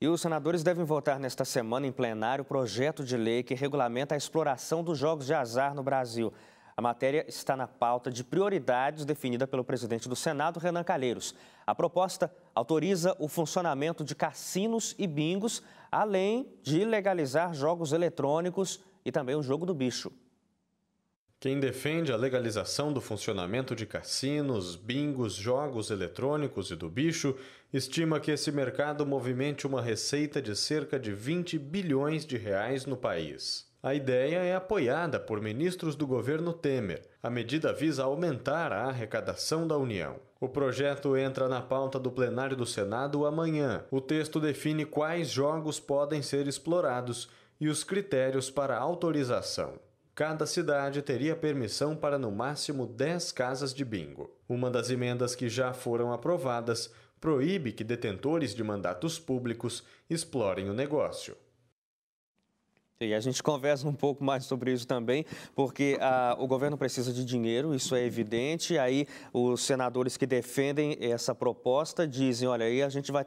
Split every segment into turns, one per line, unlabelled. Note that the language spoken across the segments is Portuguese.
E os senadores devem votar nesta semana em plenário o projeto de lei que regulamenta a exploração dos jogos de azar no Brasil. A matéria está na pauta de prioridades definida pelo presidente do Senado, Renan Calheiros. A proposta autoriza o funcionamento de cassinos e bingos, além de legalizar jogos eletrônicos e também o jogo do bicho. Quem defende a legalização do funcionamento de cassinos, bingos, jogos eletrônicos e do bicho estima que esse mercado movimente uma receita de cerca de 20 bilhões de reais no país. A ideia é apoiada por ministros do governo Temer. A medida visa aumentar a arrecadação da União. O projeto entra na pauta do plenário do Senado amanhã. O texto define quais jogos podem ser explorados e os critérios para autorização. Cada cidade teria permissão para no máximo 10 casas de bingo. Uma das emendas que já foram aprovadas proíbe que detentores de mandatos públicos explorem o negócio. E a gente conversa um pouco mais sobre isso também, porque ah, o governo precisa de dinheiro, isso é evidente. Aí os senadores que defendem essa proposta dizem: olha, aí a gente vai,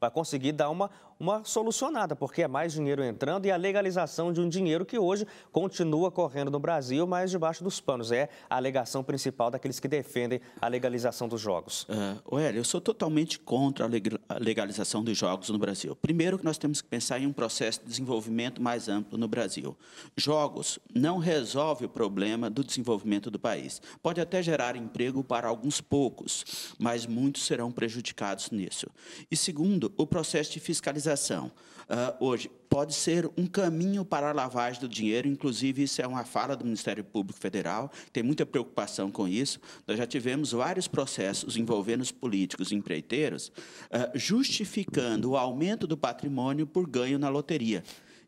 vai conseguir dar uma uma solucionada, porque é mais dinheiro entrando e a legalização de um dinheiro que hoje continua correndo no Brasil, mas debaixo dos panos. É a alegação principal daqueles que defendem a
legalização dos jogos. Uh, Ué, eu sou totalmente contra a legalização dos jogos no Brasil. Primeiro que nós temos que pensar em um processo de desenvolvimento mais amplo no Brasil. Jogos não resolve o problema do desenvolvimento do país. Pode até gerar emprego para alguns poucos, mas muitos serão prejudicados nisso. E segundo, o processo de fiscalização uh, hoje pode ser um caminho para a lavagem do dinheiro, inclusive isso é uma fala do Ministério Público Federal, tem muita preocupação com isso. Nós já tivemos vários processos envolvendo os políticos e empreiteiros uh, justificando o aumento do patrimônio por ganho na loteria.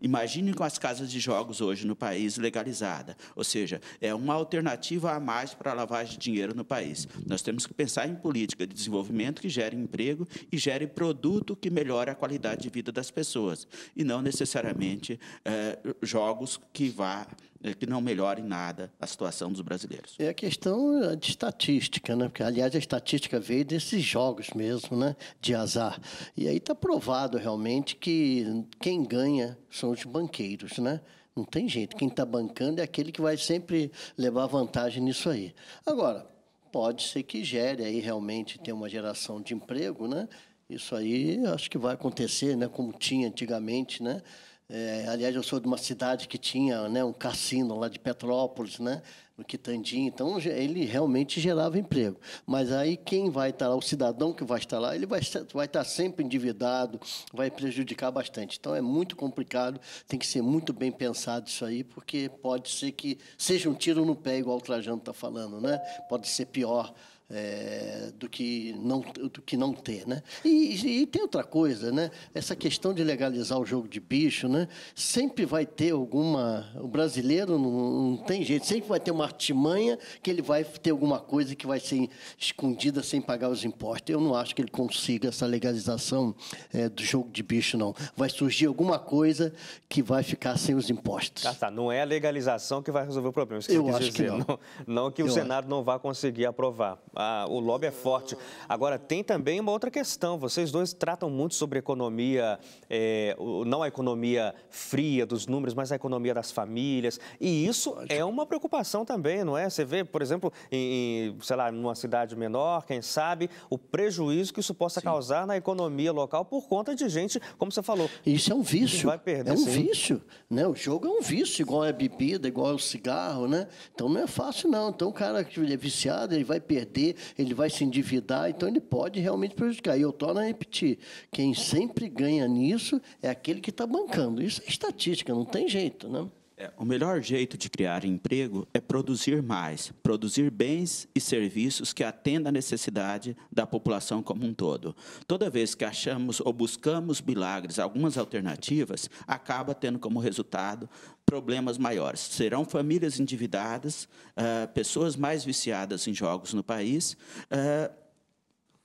Imagine com as casas de jogos hoje no país legalizada, ou seja, é uma alternativa a mais para a lavagem de dinheiro no país. Nós temos que pensar em política de desenvolvimento que gere emprego e gere produto que melhore a qualidade de vida das pessoas, e não necessariamente é, jogos que vá é que não melhora em nada a situação dos brasileiros.
É a questão é, de estatística, né? Porque, aliás, a estatística veio desses jogos mesmo, né? De azar. E aí está provado realmente que quem ganha são os banqueiros, né? Não tem jeito. Quem está bancando é aquele que vai sempre levar vantagem nisso aí. Agora, pode ser que gere aí realmente ter uma geração de emprego, né? Isso aí acho que vai acontecer, né? Como tinha antigamente, né? É, aliás, eu sou de uma cidade que tinha né, um cassino lá de Petrópolis, né, no Quitandinho. Então, ele realmente gerava emprego. Mas aí, quem vai estar lá, o cidadão que vai estar lá, ele vai, vai estar sempre endividado, vai prejudicar bastante. Então, é muito complicado, tem que ser muito bem pensado isso aí, porque pode ser que seja um tiro no pé, igual o Trajano está falando, né? pode ser pior é, do, que não, do que não ter. Né? E, e, tem outra coisa, né? essa questão de legalizar o jogo de bicho, né? sempre vai ter alguma. O brasileiro não, não tem jeito, sempre vai ter uma artimanha que ele vai ter alguma coisa que vai ser escondida sem pagar os impostos. Eu não acho que ele consiga essa legalização é, do jogo de bicho, não. Vai surgir alguma coisa que vai ficar sem os impostos. Ah,
tá. Não é a legalização que vai resolver o problema. Isso que Eu acho dizer. que não. Não, não que Eu o Senado acho. não vá conseguir aprovar a, ah, o lobby é forte. Agora, tem também uma outra questão. Vocês dois tratam muito sobre economia, é, não a economia fria dos números, mas a economia das famílias. E isso é uma preocupação também, não é? Você vê, por exemplo, em, sei lá, numa cidade menor, quem sabe, o prejuízo que isso possa Sim. causar na economia local por conta de gente,
como você falou. Isso é um vício. Vai perder, é um vício. Né? O jogo é um vício, igual é a bebida, igual é o cigarro, né? Então não é fácil, não. Então o cara que é viciado, ele vai perder ele vai se endividar, então ele pode realmente prejudicar. E eu torno a repetir: quem sempre ganha nisso é aquele que está bancando. Isso é estatística, não tem jeito, né?
É, o melhor jeito de criar emprego é produzir mais, produzir bens e serviços que atendam à necessidade da população como um todo. Toda vez que achamos ou buscamos milagres, algumas alternativas, acaba tendo como resultado problemas maiores. Serão famílias endividadas, uh, pessoas mais viciadas em jogos no país. Uh,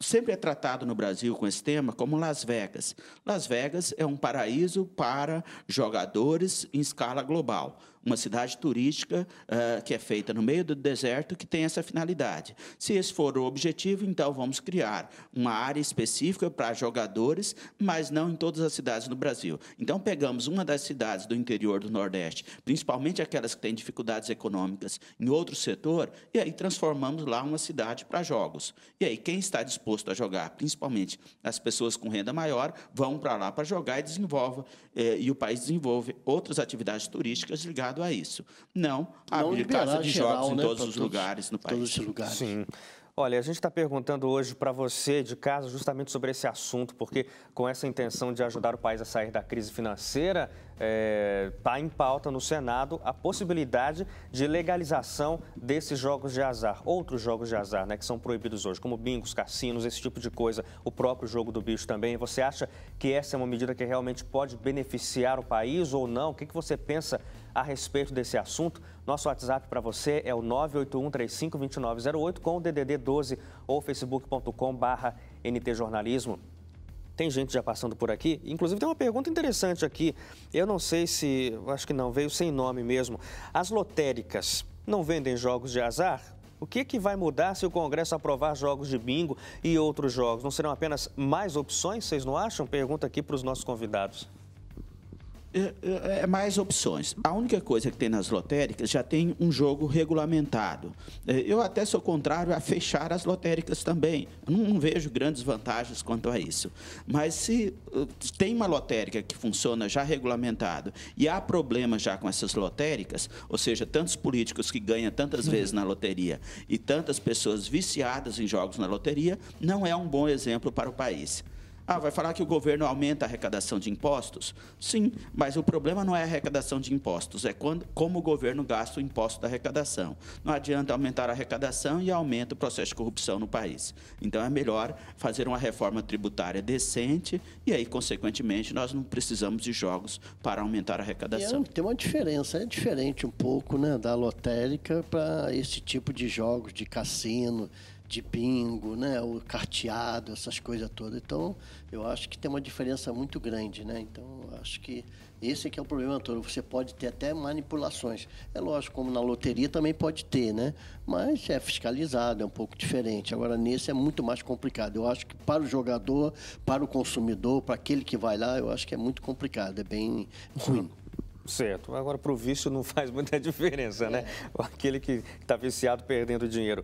sempre é tratado no Brasil com esse tema como Las Vegas. Las Vegas é um paraíso para jogadores em escala global uma cidade turística uh, que é feita no meio do deserto que tem essa finalidade. Se esse for o objetivo, então vamos criar uma área específica para jogadores, mas não em todas as cidades do Brasil. Então pegamos uma das cidades do interior do Nordeste, principalmente aquelas que têm dificuldades econômicas em outro setor, e aí transformamos lá uma cidade para jogos. E aí quem está disposto a jogar, principalmente as pessoas com renda maior, vão para lá para jogar e desenvolva eh, e o país desenvolve outras atividades turísticas ligadas a isso. Não, Não abrir casa de geral, jogos né? em todos os lugares no país. Todos os lugares. Sim. Olha, a gente está
perguntando hoje para você de casa justamente sobre esse assunto, porque com essa intenção de ajudar o país a sair da crise financeira, está é, tá em pauta no Senado a possibilidade de legalização desses jogos de azar, outros jogos de azar, né, que são proibidos hoje, como bingos, cassinos, esse tipo de coisa, o próprio jogo do bicho também. Você acha que essa é uma medida que realmente pode beneficiar o país ou não? O que, que você pensa a respeito desse assunto? Nosso WhatsApp para você é o 981352908 com o DDD 12 ou facebook.com/ntjornalismo. Tem gente já passando por aqui. Inclusive, tem uma pergunta interessante aqui. Eu não sei se. Acho que não, veio sem nome mesmo. As lotéricas não vendem jogos de azar? O que, que vai mudar se o Congresso aprovar jogos de bingo e outros jogos? Não serão apenas mais opções, vocês não acham? Pergunta aqui para os nossos convidados.
É, é, é, mais opções. A única coisa que tem nas lotéricas já tem um jogo regulamentado. É, eu até sou contrário a fechar as lotéricas também. Não, vejo grandes vantagens quanto a isso. Mas se uh, tem uma lotérica que funciona já regulamentado e há problemas já com essas lotéricas, ou seja, tantos políticos que ganham tantas vezes na loteria e tantas pessoas viciadas em jogos na loteria, não é um bom exemplo para o país. Ah, vai falar que o governo aumenta a arrecadação de impostos? Sim, mas o problema não é a arrecadação de impostos, é quando, como o governo gasta o imposto da arrecadação. Não adianta aumentar a arrecadação e aumenta o processo de corrupção no país. Então é melhor fazer uma reforma tributária decente e aí, consequentemente, nós não precisamos de jogos para aumentar a é arrecadação.
É, tem uma diferença, é diferente um pouco né, da lotérica para esse tipo de jogos de cassino de bingo, né? O carteado, essas coisas todas. Então, eu acho que tem uma diferença muito grande, né? Então, acho que esse é que é o problema todo. Você pode ter até manipulações. É lógico, como na loteria também pode ter, né? Mas é fiscalizado, é um pouco diferente. Agora, nesse é muito mais complicado. Eu acho que para o jogador, para o consumidor, para aquele que vai lá, eu acho que é muito complicado, é bem
ruim. Certo. Agora, para o vício não faz muita diferença, né? é. né? Aquele que está viciado perdendo dinheiro.